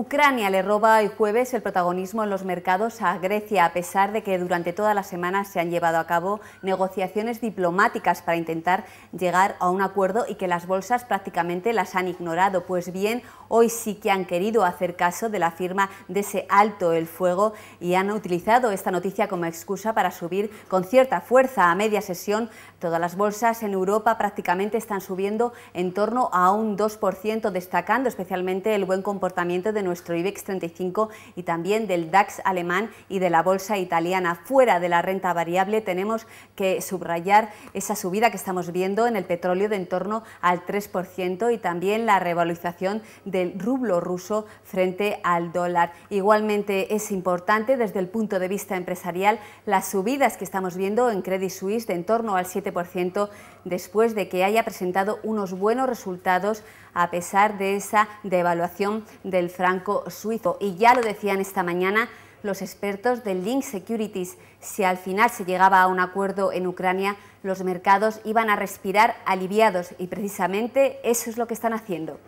Ucrania le roba hoy jueves el protagonismo en los mercados a Grecia, a pesar de que durante toda la semana se han llevado a cabo negociaciones diplomáticas para intentar llegar a un acuerdo y que las bolsas prácticamente las han ignorado. Pues bien, hoy sí que han querido hacer caso de la firma de ese alto el fuego y han utilizado esta noticia como excusa para subir con cierta fuerza a media sesión. Todas las bolsas en Europa prácticamente están subiendo en torno a un 2%, destacando especialmente el buen comportamiento de nuestro IBEX 35 y también del DAX alemán y de la bolsa italiana. Fuera de la renta variable tenemos que subrayar esa subida que estamos viendo en el petróleo de en torno al 3% y también la revalorización del rublo ruso frente al dólar. Igualmente es importante desde el punto de vista empresarial las subidas que estamos viendo en Credit Suisse de en torno al 7% después de que haya presentado unos buenos resultados a pesar de esa devaluación del franco suizo. Y ya lo decían esta mañana los expertos de Link Securities. Si al final se llegaba a un acuerdo en Ucrania, los mercados iban a respirar aliviados y precisamente eso es lo que están haciendo.